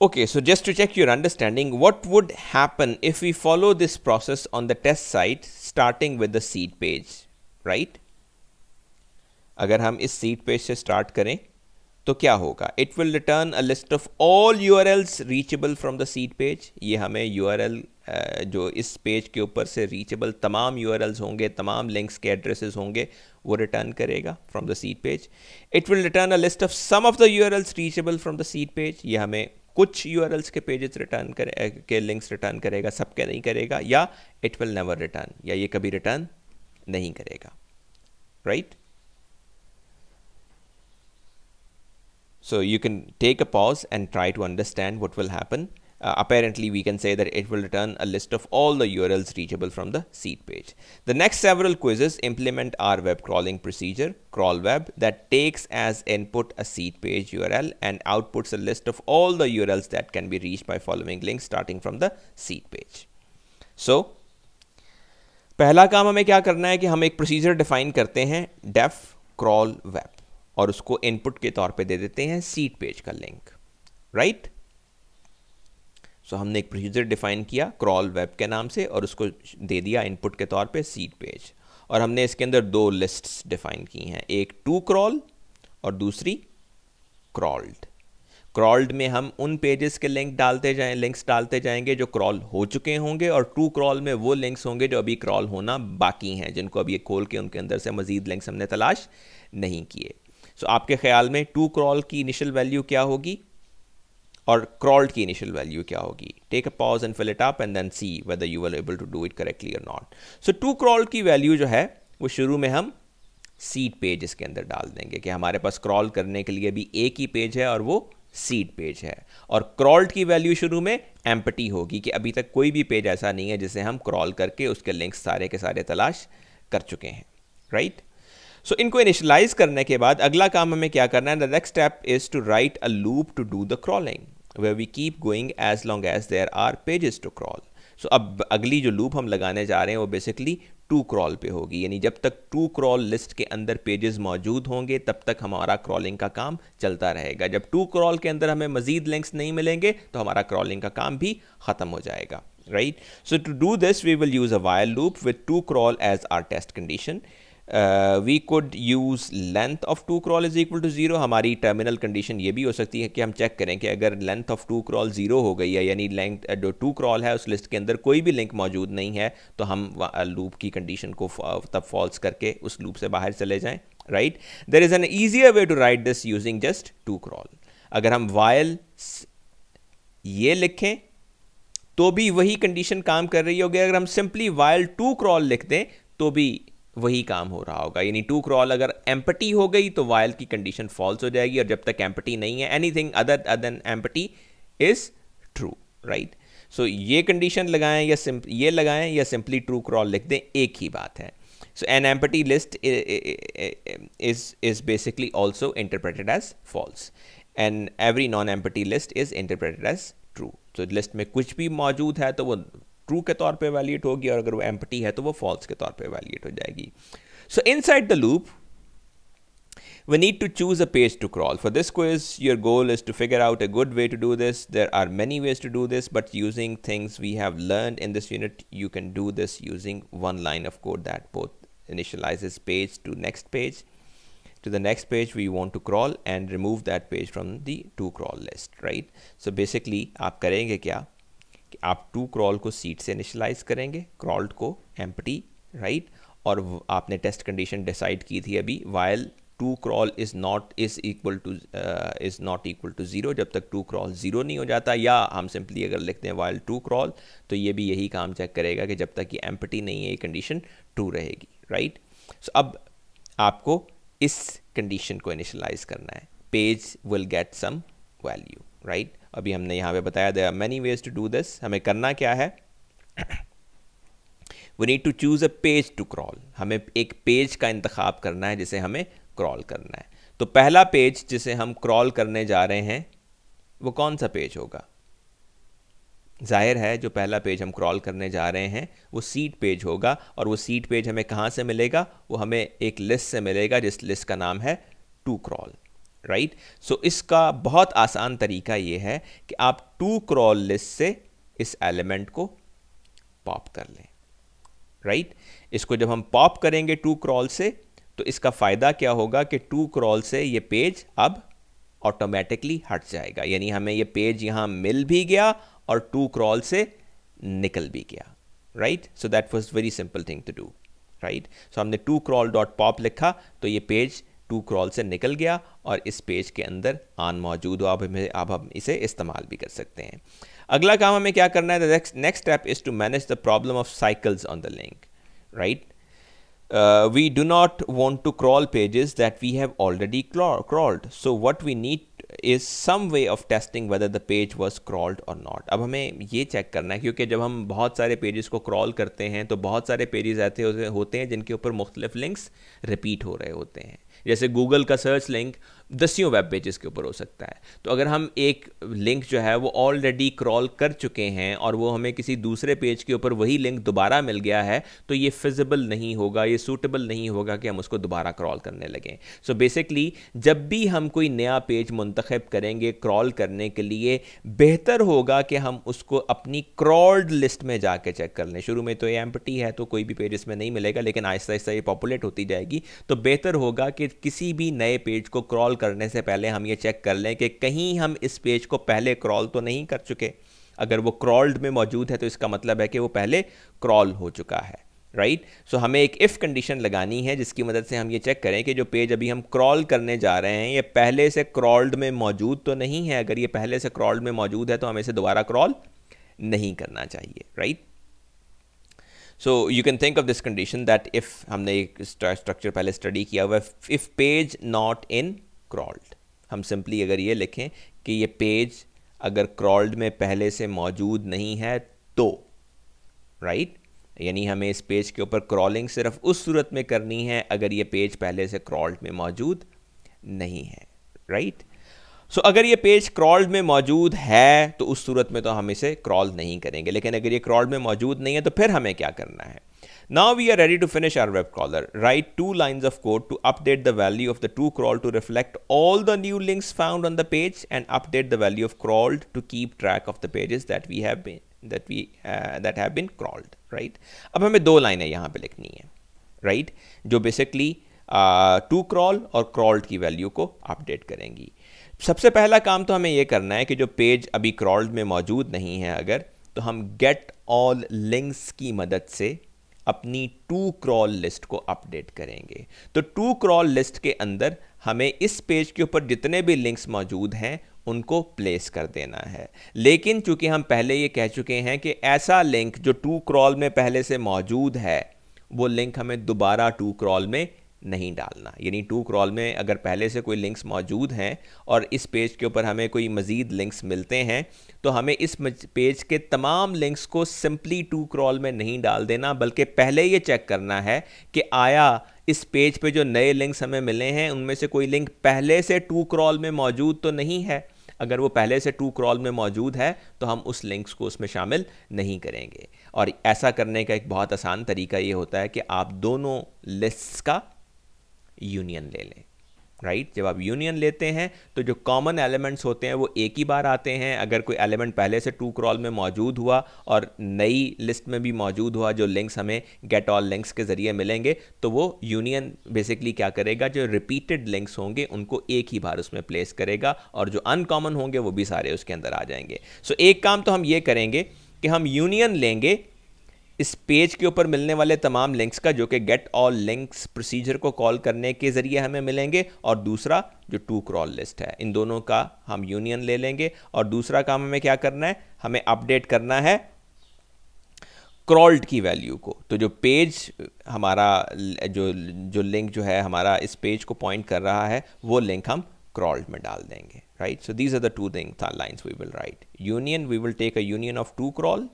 Okay, so just to check your understanding, what would happen if we follow this process on the test site starting with the seed page, right? अगर हम इस seat page से start करें तो क्या होगा it will return a list of all URLs reachable from the seed page ये हमें यू आर एल जो इस पेज के ऊपर से रीचेबल तमाम यू आर एल्स होंगे तमाम लिंक्स के एड्रेसेस होंगे वो रिटर्न करेगा from the seed page it will return a list of some of the URLs reachable from the seed page ये हमें कुछ यू के पेजेस रिटर्न करे के लिंक्स रिटर्न करेगा सबके नहीं करेगा या इट विल नेवर रिटर्न या ये कभी रिटर्न नहीं करेगा right so you can take a pause and try to understand what will happen uh, apparently we can say that it will return a list of all the URLs reachable from the seed page. The next several quizzes implement our web crawling procedure, crawlweb, that takes as input a seed page URL and outputs a list of all the URLs that can be reached by following links starting from the seed page. So, पहला काम हमें क्या करना है कि हम एक procedure define करते हैं डेफ क्रॉल वेब और उसको इनपुट के तौर पे दे देते हैं सीट पेज का link right right? So so, हमने एक प्रोसीजर डिफाइन किया क्रॉल वेब के नाम से और उसको दे दिया इनपुट के तौर पे सीट पेज और हमने इसके अंदर दो लिस्ट्स डिफाइन की हैं एक टू क्रॉल और दूसरी क्रॉल्ड क्रॉल्ड में हम उन पेजेस के लिंक डालते जाए लिंक्स डालते जाएंगे जो क्रॉल हो चुके होंगे और टू क्रॉल में वो लिंक्स होंगे जो अभी क्रॉल होना बाकी हैं जिनको अभी खोल के उनके अंदर से मजीद लिंक्स हमने तलाश नहीं किए सो so, आपके ख्याल में टू क्रॉल की इनिशियल वैल्यू क्या होगी और क्रॉल्ड की इनिशियल वैल्यू क्या होगी take a pause and fill it up and then see whether you were able to do it correctly और नॉट सो टू क्रॉल्ड की वैल्यू जो है वो शुरू में हम सीड पेज इसके अंदर डाल देंगे कि हमारे पास क्रॉल करने के लिए भी एक ही पेज है और वो सीड पेज है और क्रॉल्ड की वैल्यू शुरू में एम्पटी होगी कि अभी तक कोई भी पेज ऐसा नहीं है जिसे हम क्रॉल करके उसके लिंक्स सारे के सारे तलाश कर चुके हैं राइट right? सो so, इनको इनिशलाइज करने के बाद अगला काम हमें क्या करना है the next step is to write a loop to do the crawling way we keep going as long as there are pages to crawl so अब अगली जो लूप हम लगाने जा रहे हैं वो बेसिकली टू क्रॉल पे होगी यानी जब तक टू क्रॉल लिस्ट के अंदर पेजेस मौजूद होंगे तब तक हमारा क्रॉलिंग का काम चलता रहेगा जब टू क्रॉल के अंदर हमें मजीद लिंक्स नहीं मिलेंगे तो हमारा क्रॉलिंग का काम भी ख़त्म हो जाएगा right so to do this we will use a while loop with to crawl as our test condition we could use length of to crawl is equal to zero हमारी टर्मिनल कंडीशन ये भी हो सकती है कि हम check करें कि अगर length of to crawl zero हो गई है यानी लेंथ uh, जो टू क्रॉल है उस लिस्ट के अंदर कोई भी लिंक मौजूद नहीं है तो हम लूप uh, की कंडीशन को uh, तब फॉल्स करके उस लूप से बाहर चले जाएँ right there is an easier way to write this using just to crawl अगर हम वायल ये लिखें तो भी वही कंडीशन काम कर रही होगी अगर हम सिंपली वायल टू क्रॉल लिख दें तो भी वही काम हो रहा होगा यानी टू क्रॉल अगर एम्पटी हो गई तो वायल की कंडीशन फॉल्स हो जाएगी और जब तक एम्पटी नहीं है anything other than empty is true right so ये कंडीशन लगाएं या सिंप ये लगाएं या सिंपली ट्रू क्रॉल लिख दें एक ही बात है so an empty list is is basically also interpreted as false and every non empty list is interpreted as true तो लिस्ट में कुछ भी मौजूद है तो वो True के तौर पे वैल्यूट होगी और अगर वो एम्पटी है तो वो फॉल्स के तौर पे वैल्यूट हो जाएगी so inside the we need to choose a page to crawl. For this quiz, your goal is to figure out a good way to do this. There are many ways to do this, but using things we have learned in this unit, you can do this using one line of code that both initializes page to next page to the next page we want to crawl and remove that page from the to crawl list, right? So basically, आप करेंगे क्या? कि आप to crawl को seed से initialize करेंगे crawled को empty right और आपने टेस्ट कंडीशन डिसाइड की थी अभी while to crawl is not is equal to is not equal to zero जब तक टू क्रॉल ज़ीरो नहीं हो जाता या हम सिंपली अगर लिखते हैं वायल टू क्रॉल तो ये भी यही काम चेक करेगा कि जब तक ये एम्पटी नहीं है ये कंडीशन टू रहेगी राइट right? सो so, अब आपको इस कंडीशन को इनिशलाइज करना है page will get some value right अभी हमने यहाँ पे बताया there are many ways to do this हमें करना क्या है we need to choose a page to crawl हमें एक पेज का इंतखब करना है जिसे हमें क्रॉल करना है तो पहला पेज जिसे हम क्रॉल करने जा रहे हैं वो कौन सा पेज होगा जाहिर है जो पहला पेज हम क्रॉल करने जा रहे हैं वो सीट पेज होगा और वो सीट पेज हमें कहाँ से मिलेगा वो हमें एक लिस्ट से मिलेगा जिस लिस्ट का नाम है टू क्रॉल राइट सो इसका बहुत आसान तरीका ये है कि आप टू क्रॉल लिस्ट से इस एलिमेंट को पॉप कर लें राइट इसको जब हम पॉप करेंगे टू क्रॉल से तो इसका फ़ायदा क्या होगा कि टू क्रॉल से ये पेज अब ऑटोमेटिकली हट जाएगा यानी हमें ये पेज यहाँ मिल भी गया और टू क्रॉल से निकल भी गया right so that was very simple thing to do right so हमने टू क्रॉल डॉट पॉप लिखा तो ये पेज टू क्रॉल से निकल गया और इस पेज के अंदर आन मौजूद हो अब हमें अब हम इसे इस्तेमाल भी कर सकते हैं अगला काम हमें क्या करना है next step is to manage the problem of cycles on the link right we do not want to crawl pages that we have already crawled so what we need is some way of testing whether the page was crawled और not अब हमें ये check करना है क्योंकि जब हम बहुत सारे पेजेस को क्रॉल करते हैं तो बहुत सारे पेजेस ऐसे होते हैं जिनके ऊपर मुख्तलिफ लिंक्स रिपीट हो रहे होते हैं जैसे गूगल का सर्च लिंक दसियों वेब पेजेस के ऊपर हो सकता है तो अगर हम एक लिंक जो है वो ऑलरेडी क्रॉल कर चुके हैं और वो हमें किसी दूसरे पेज के ऊपर वही लिंक दोबारा मिल गया है तो ये फिजिबल नहीं होगा ये सूटेबल नहीं होगा कि हम उसको दोबारा क्रॉल करने लगें सो बेसिकली जब भी हम कोई नया पेज मुंतखब करेंगे क्रॉल करने के लिए बेहतर होगा कि हम उसको अपनी क्रॉल्ड लिस्ट में जाके चेक कर लें शुरू में तो ये एम्पटी है तो कोई भी पेज इसमें नहीं मिलेगा लेकिन आहिस्ता आहिस्ता ये पॉपुलेट होती जाएगी तो बेहतर होगा कि किसी भी नए पेज को क्रॉल करने से पहले हम ये चेक कर लें कि कहीं हम इस पेज को पहले क्रॉल तो नहीं कर चुके अगर वो क्रॉल्ड में मौजूद है तो इसका मतलब है कि वो पहले क्रॉल हो चुका है राइट right? सो so, हमें एक इफ़ कंडीशन लगानी है जिसकी मदद से हम ये चेक करें कि जो पेज अभी हम क्रॉल करने जा रहे हैं ये पहले से क्रॉल्ड में मौजूद तो नहीं है अगर ये पहले से क्रॉल्ड में मौजूद है तो हमें इसे दोबारा क्रॉल नहीं करना चाहिए right right? So you can think of this condition that if हमने एक स्ट्रक्चर पहले स्टडी किया हुआ है if page not in crawled हम सिंपली अगर ये लिखें कि ये पेज अगर क्रॉल्ड में पहले से मौजूद नहीं है तो राइट right? यानी हमें इस पेज के ऊपर क्रॉलिंग सिर्फ उस सूरत में करनी है अगर ये पेज पहले से क्रॉल्ड में मौजूद नहीं है राइट सो अगर ये पेज क्रॉल्ड में मौजूद है तो उस सूरत में तो हम इसे क्रॉल नहीं करेंगे लेकिन अगर ये क्रॉल्ड में मौजूद नहीं है तो फिर हमें क्या करना है now we are ready to finish our web crawler right two lines of code to update the value of the to crawl to reflect all the new links found on the page and update the value of crawled to keep track of the pages that we have been that we that have been crawled right अब हमें दो लाइनें यहाँ पर लिखनी है right right? जो basically to crawl और क्रॉल्ड की वैल्यू को अपडेट करेंगी सबसे पहला काम तो हमें यह करना है कि जो पेज अभी क्रॉल्ड में मौजूद नहीं है अगर तो हम गेट ऑल लिंक्स की मदद से अपनी टू क्रॉल लिस्ट को अपडेट करेंगे तो टू क्रॉल लिस्ट के अंदर हमें इस पेज के ऊपर जितने भी लिंक्स मौजूद हैं उनको प्लेस कर देना है लेकिन चूंकि हम पहले ये कह चुके हैं कि ऐसा लिंक जो टू क्रॉल में पहले से मौजूद है वो लिंक हमें दोबारा टू क्रॉल में नहीं डालना यानी टू क्रॉल में अगर पहले से कोई लिंक्स मौजूद हैं और इस पेज के ऊपर हमें कोई मज़ीद लिंक्स मिलते हैं तो हमें इस पेज के तमाम लिंक्स को सिंपली टू क्रॉल में नहीं डाल देना बल्कि पहले ये चेक करना है कि आया इस पेज पे जो नए लिंक्स हमें मिले हैं उनमें से कोई लिंक पहले से टू क्रॉल में मौजूद तो नहीं है अगर वो पहले से टू क्रॉल में मौजूद है तो हम उस लिंक्स को उसमें शामिल नहीं करेंगे और ऐसा करने का एक बहुत आसान तरीका ये होता है कि आप दोनों लिस्ट का यूनियन ले लें राइट right? जब आप यूनियन लेते हैं तो जो कॉमन एलिमेंट्स होते हैं वो एक ही बार आते हैं अगर कोई एलिमेंट पहले से टू क्रॉल में मौजूद हुआ और नई लिस्ट में भी मौजूद हुआ जो लिंक्स हमें गेट ऑल लिंक्स के ज़रिए मिलेंगे तो वो यूनियन बेसिकली क्या करेगा जो रिपीटेड लिंक्स होंगे उनको एक ही बार उसमें प्लेस करेगा और जो अनकॉमन होंगे वो भी सारे उसके अंदर आ जाएंगे सो so, एक काम तो हम ये करेंगे कि हम यूनियन लेंगे इस पेज के ऊपर मिलने वाले तमाम लिंक्स का जो कि गेट ऑल लिंक्स प्रोसीजर को कॉल करने के ज़रिए हमें मिलेंगे और दूसरा जो टू क्रॉल लिस्ट है इन दोनों का हम यूनियन ले लेंगे और दूसरा काम हमें क्या करना है हमें अपडेट करना है क्रॉल्ड की वैल्यू को तो जो पेज हमारा जो जो लिंक जो है हमारा इस पेज को पॉइंट कर रहा है वो लिंक हम में डाल देंगे right so these are the two things are lines we will write union we will take a union of to crawl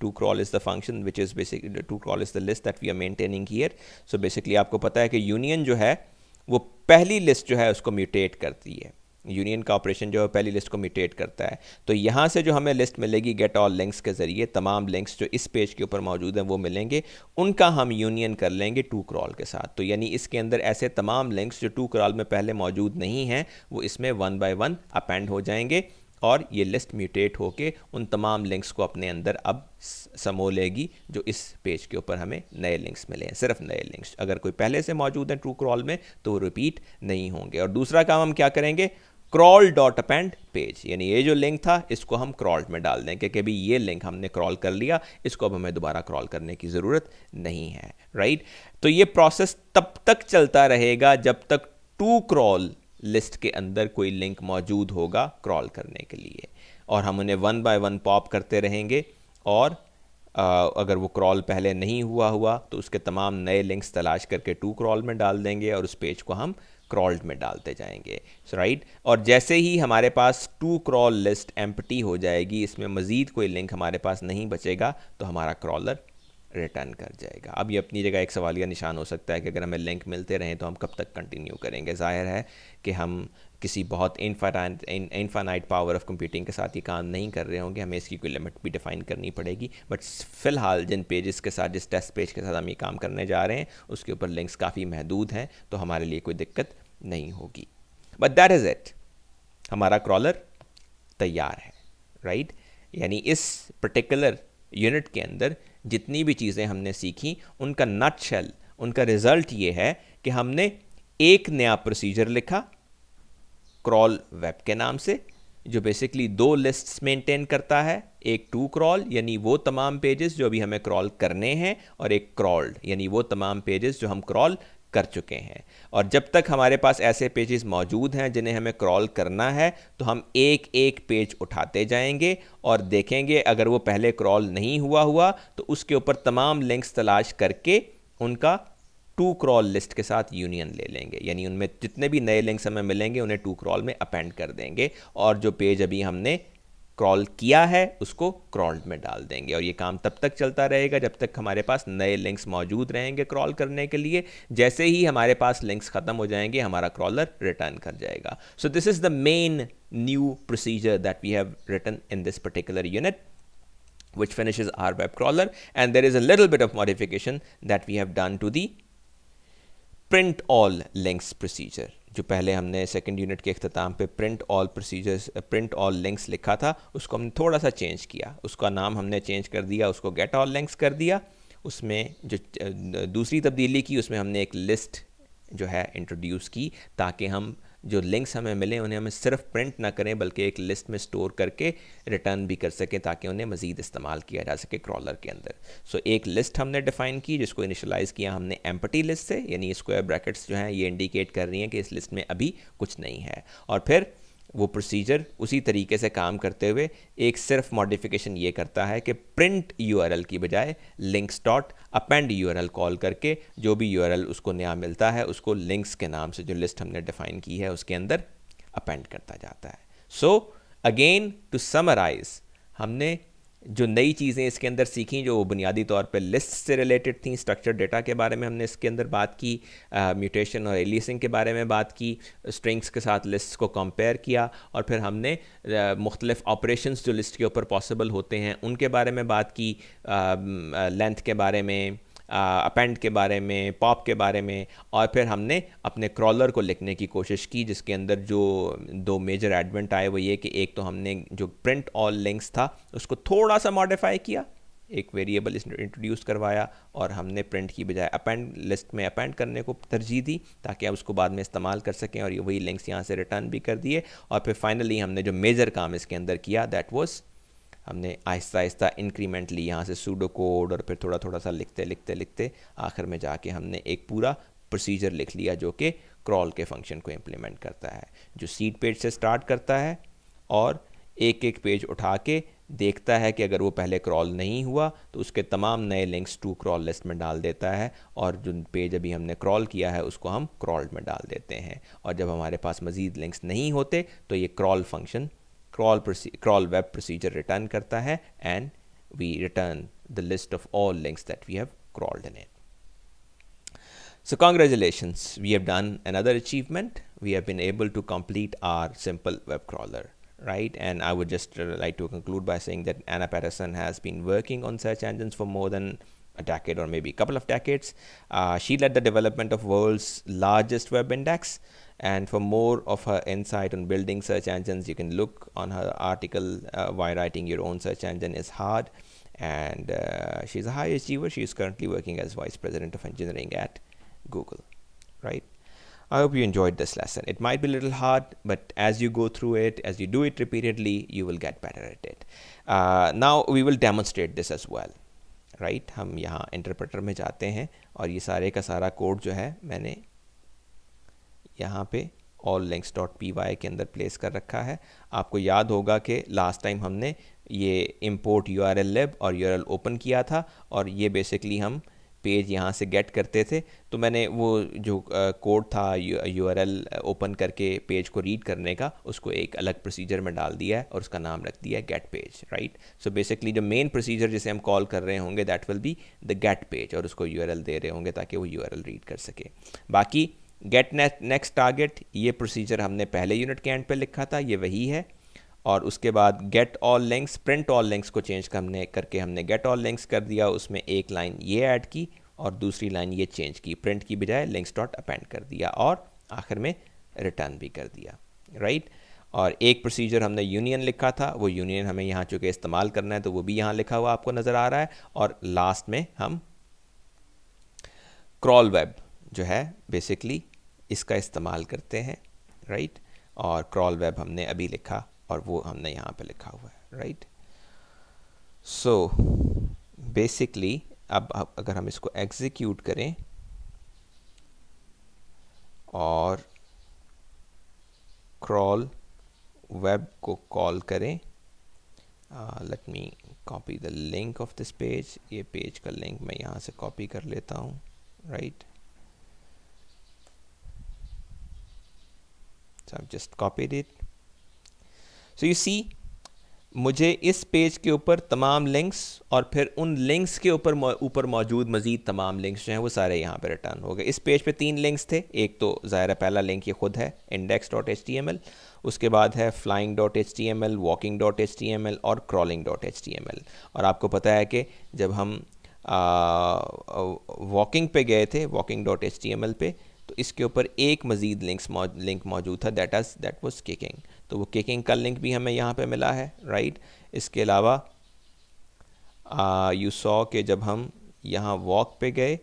to crawl is the function which is basically to crawl is the list that we are maintaining here so basically आपको पता है कि union जो है वो पहली list जो है उसको म्यूटेट करती है यूनियन का ऑपरेशन जो है पहली लिस्ट को म्यूटेट करता है तो यहाँ से जो हमें लिस्ट मिलेगी गेट ऑल लिंक्स के ज़रिए तमाम लिंक्स जो इस पेज के ऊपर मौजूद हैं वो मिलेंगे उनका हम यूनियन कर लेंगे टू क्रॉल के साथ तो यानी इसके अंदर ऐसे तमाम लिंक्स जो टू क्रॉल में पहले मौजूद नहीं हैं वो इसमें वन बाय वन अपेंड हो जाएंगे और ये लिस्ट म्यूटेट होके उन तमाम लिंक्स को अपने अंदर अब समो लेगी जो इस पेज के ऊपर हमें नए लिंक्स मिले हैं सिर्फ नए लिंक्स अगर कोई पहले से मौजूद है ट्रू क्रॉल में तो वो रिपीट नहीं होंगे और दूसरा काम हम क्या करेंगे क्रॉल डॉट अपेंड पेज यानी ये जो लिंक था इसको हम क्रॉल में डाल दें क्योंकि अभी ये लिंक हमने क्रॉल कर लिया इसको अब हमें दोबारा क्रॉल करने की ज़रूरत नहीं है राइट तो ये प्रोसेस तब तक चलता रहेगा जब तक टू क्रॉल लिस्ट के अंदर कोई लिंक मौजूद होगा क्रॉल करने के लिए और हम उन्हें वन बाय वन पॉप करते रहेंगे और आ, अगर वो क्रॉल पहले नहीं हुआ हुआ तो उसके तमाम नए लिंक्स तलाश करके टू क्रॉल में डाल देंगे और उस पेज को हम क्रॉल्ड में डालते जाएंगे सो राइट और जैसे ही हमारे पास टू क्रॉल लिस्ट एम्प्टी हो जाएगी इसमें मज़ीद कोई लिंक हमारे पास नहीं बचेगा तो हमारा क्रॉलर रिटर्न कर जाएगा अब ये अपनी जगह एक सवाल या निशान हो सकता है कि अगर हमें लिंक मिलते रहें तो हम कब तक कंटिन्यू करेंगे ज़ाहिर है कि हम किसी बहुत इनफाइन इनफाइनाइट पावर ऑफ कंप्यूटिंग के साथ ये काम नहीं कर रहे होंगे हमें इसकी कोई लिमिट भी डिफ़ाइन करनी पड़ेगी बट फ़िलहाल जिन पेजेस के साथ जिस टेस्ट पेज के साथ हम ये काम करने जा रहे हैं उसके ऊपर लिंक्स काफ़ी महदूद हैं तो हमारे लिए कोई दिक्कत नहीं होगी बट दैट इज़ इट हमारा क्रॉलर तैयार है राइट right? यानी इस पर्टिकुलर यूनिट के अंदर जितनी भी चीज़ें हमने सीखी उनका नट शेल उनका रिज़ल्ट ये है कि हमने एक नया प्रोसीजर लिखा क्रॉल वेब के नाम से जो बेसिकली दो लिस्ट मेंटेन करता है एक टू क्रॉल यानी वो तमाम पेजेस जो अभी हमें क्रॉल करने हैं और एक क्रॉल्ड यानी वो तमाम पेजेस जो हम क्रॉल कर चुके हैं और जब तक हमारे पास ऐसे पेजेस मौजूद हैं जिन्हें हमें क्रॉल करना है तो हम एक एक पेज उठाते जाएंगे और देखेंगे अगर वो पहले क्रॉल नहीं हुआ हुआ तो उसके ऊपर तमाम लिंक्स तलाश करके उनका टू क्रॉल लिस्ट के साथ यूनियन ले लेंगे यानी उनमें जितने भी नए लिंक्स हमें मिलेंगे उन्हें टू क्रॉल में अपेंड कर देंगे और जो पेज अभी हमने क्रॉल किया है उसको क्रॉल्ड में डाल देंगे और ये काम तब तक चलता रहेगा जब तक हमारे पास नए लिंक्स मौजूद रहेंगे क्रॉल करने के लिए जैसे ही हमारे पास लिंक्स ख़त्म हो जाएंगे हमारा क्रॉलर रिटर्न कर जाएगा so this is the main new procedure that we have return in this particular unit which finish our web crawler and there is a little bit of modification that we have done to the print all links procedure जो पहले हमने second unit के अख्ताम पे print all procedures print all links लिखा था उसको हमने थोड़ा सा चेंज किया उसका नाम हमने चेंज कर दिया उसको गेट ऑल लिंक्स कर दिया उसमें जो uh, दूसरी तब्दीली की उसमें हमने एक लिस्ट जो है इंट्रोड्यूस की ताकि हम जो लिंक्स हमें मिले उन्हें हमें सिर्फ प्रिंट ना करें बल्कि एक लिस्ट में स्टोर करके रिटर्न भी कर सकें ताकि उन्हें मज़ीद इस्तेमाल किया जा सके क्रॉलर के अंदर सो so, एक लिस्ट हमने डिफ़ाइन की जिसको इनिशलाइज़ किया हमने एम्पटी लिस्ट से यानी स्क्वायर ब्रैकेट्स जो हैं ये इंडिकेट कर रही हैं कि इस लिस्ट में अभी कुछ नहीं है और फिर वो प्रोसीजर उसी तरीके से काम करते हुए एक सिर्फ मॉडिफिकेशन ये करता है कि प्रिंट यूआरएल की बजाय लिंक्स डॉट अपेंड यू कॉल करके जो भी यूआरएल उसको नया मिलता है उसको लिंक्स के नाम से जो लिस्ट हमने डिफाइन की है उसके अंदर अपेंड करता जाता है सो अगेन टू समराइज हमने जो नई चीज़ें इसके अंदर सीखी जो बुनियादी तौर पे लिस्ट से रिलेटेड थी स्ट्रक्चर डेटा के बारे में हमने इसके अंदर बात की म्यूटेशन और एलिसिंग के बारे में बात की स्ट्रिंग्स के साथ लिस्ट को कंपेयर किया और फिर हमने मुख्तलिफ ऑपरेशन जो लिस्ट के ऊपर पॉसिबल होते हैं उनके बारे में बात की लेंथ के बारे में अपेंड के बारे में पॉप के बारे में और फिर हमने अपने क्रॉलर को लिखने की कोशिश की जिसके अंदर जो दो मेजर एडवेंट आए वो ये कि एक तो हमने जो प्रिंट ऑल लिंक्स था उसको थोड़ा सा मॉडिफाई किया एक वेरिएबल इंट्रोड्यूस करवाया और हमने प्रिंट की बजाय अपेंड लिस्ट में अपेंड करने को तरजीह दी ताकि आप उसको बाद में इस्तेमाल कर सकें और ये वही लिंक्स यहाँ से रिटर्न भी कर दिए और फिर फाइनली हमने जो मेजर काम इसके अंदर किया दैट वॉज हमने आहिस्ता आहिस्ता इंक्रीमेंटली यहाँ से सूडो कोड और फिर थोड़ा थोड़ा सा लिखते लिखते लिखते आखिर में जाके हमने एक पूरा प्रोसीजर लिख लिया जो कि क्रॉल के फंक्शन को इम्प्लीमेंट करता है जो सीट पेज से स्टार्ट करता है और एक एक पेज उठा के देखता है कि अगर वो पहले क्रॉल नहीं हुआ तो उसके तमाम नए लिंक्स टू क्रॉल लिस्ट में डाल देता है और जो पेज अभी हमने क्रॉल किया है उसको हम क्रॉल्ड में डाल देते हैं और जब हमारे पास मज़ीद लिंक्स नहीं होते तो ये crawl function crawl, crawl web procedure return karta hai and we return the list of all links that we have crawled in it. So congratulations, we have done another achievement. We have been able to complete our simple web crawler, right? And I would just uh, like to conclude by saying that Anna Patterson has been working on search engines for more than a decade or maybe a couple of decades. Uh, she led the development of world's largest web index. And for more of her insight on building search engines, you can look on her article uh, "Why Writing Your Own Search Engine Is Hard." And uh, she's a high achiever. She is currently working as vice president of engineering at Google. Right. I hope you enjoyed this lesson. It might be a little hard, but as you go through it, as you do it repeatedly, you will get better at it. Uh, now we will demonstrate this as well. Right हम यहाँ interpreter में जाते हैं और ये सारे का सारा कोड जो है मैंने यहाँ पे all links dot P Y के अंदर प्लेस कर रखा है आपको याद होगा कि लास्ट टाइम हमने ये import U R L lib और यू आर एल ओपन किया था और ये बेसिकली हम पेज यहाँ से गेट करते थे तो मैंने वो जो कोड था यू आर एल ओपन करके पेज को रीड करने का उसको एक अलग प्रोसीजर में डाल दिया है और उसका नाम रख दिया है get page right so basically जो मेन प्रोसीजर जिसे हम कॉल कर रहे होंगे that will be the get page और उसको यू आर एल दे रहे होंगे ताकि वो यू आर एल रीड कर सके बाकी गेट नेक्स्ट टारगेट ये प्रोसीजर हमने पहले यूनिट के एंड पर लिखा था ये वही है और उसके बाद get all links print all links को चेंज करने करके हमने गेट ऑल लिंक्स कर दिया उसमें एक लाइन ये ऐड की और दूसरी लाइन ये चेंज की प्रिंट की बजाय लिंक्स डॉट अपेंड कर दिया और आखिर में रिटर्न भी कर दिया राइट right? और एक प्रोसीजर हमने यूनियन लिखा था वो यूनियन हमें यहाँ चूँकि इस्तेमाल करना है तो वो भी यहाँ लिखा हुआ आपको नज़र आ रहा है और लास्ट में हम क्रॉल वेब जो है बेसिकली इसका इस्तेमाल करते हैं राइट right? और क्रॉल वेब हमने अभी लिखा और वो हमने यहाँ पे लिखा हुआ है राइट सो बेसिकली अब अगर हम इसको एग्जीक्यूट करें और क्रॉल वेब को कॉल करें let me copy the link of this page ये पेज का लिंक मैं यहाँ से कॉपी कर लेता हूँ right so I've just copied it so you see मुझे इस पेज के ऊपर तमाम लिंक्स और फिर उन लिंक्स के ऊपर ऊपर मौजूद मज़ीद तमाम लिंक्स जो हैं वो सारे यहाँ पे रिटर्न हो गए इस पेज पे तीन लिंक्स थे एक तो ज़ाहिर पहला लिंक ये खुद है index dot H T M L उसके बाद है flying dot H T M L walking dot H T M L और crawling dot H T M L और आपको पता है कि जब हम वॉकिंग पे गए थे walking dot H T M L पे तो इसके ऊपर एक मज़ीद लिंक्स लिंक मौजूद था दैट आज दैट वॉज किकिंग तो वो केकिंग का लिंक भी हमें यहाँ पे मिला है राइट इसके अलावा यू सॉ के जब हम यहाँ वॉक पे गए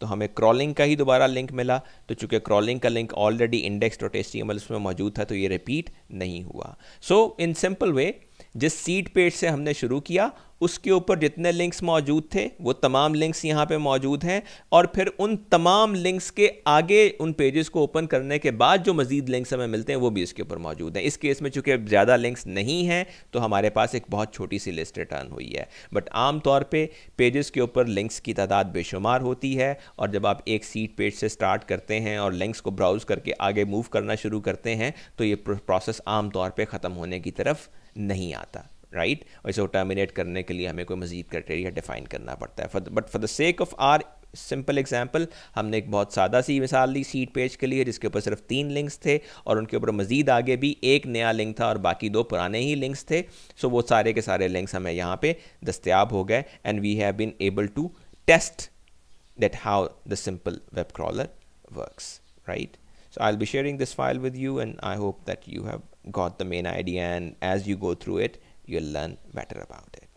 तो हमें क्रॉलिंग का ही दोबारा लिंक मिला तो चूंकि क्रॉलिंग का link already index dot S T M L उसमें मौजूद था तो ये रिपीट नहीं हुआ सो इन सिंपल वे जिस सीट पेज से हमने शुरू किया उसके ऊपर जितने लिंक्स मौजूद थे वो तमाम लिंक्स यहाँ पे मौजूद हैं और फिर उन तमाम लिंक्स के आगे उन पेजेस को ओपन करने के बाद जो मज़ीद लिंक्स हमें मिलते हैं वो भी इसके ऊपर मौजूद हैं इस केस में चूंकि ज़्यादा लिंक्स नहीं हैं तो हमारे पास एक बहुत छोटी सी लिस्ट रिटर्न हुई है बट आम तौर पे पेजेस के ऊपर लिंक्स की तादाद बेशुमार होती है और जब आप एक सीट पेज से स्टार्ट करते हैं और लिंक्स को ब्राउज़ करके आगे मूव करना शुरू करते हैं तो ये प्रोसेस आम तौर पर ख़त्म होने की तरफ नहीं आता राइट right? और इसको टर्मिनेट करने के लिए हमें कोई मजीद क्राइटेरिया डिफाइन करना पड़ता है but for the sake of our simple example हमने एक बहुत सादा सी मिसाल ली सीट पेज के लिए जिसके ऊपर सिर्फ तीन लिंक्स थे और उनके ऊपर मजीद आगे भी एक नया लिंक था और बाकी दो पुराने ही लिंक्स थे सो वो सारे के सारे लिंक्स हमें यहाँ पे दस्तियाब हो गए and we have been able to test that how the simple web crawler works right so I'll be sharing this file with you and I hope that you have got the main idea and as you go through it you'll learn better about it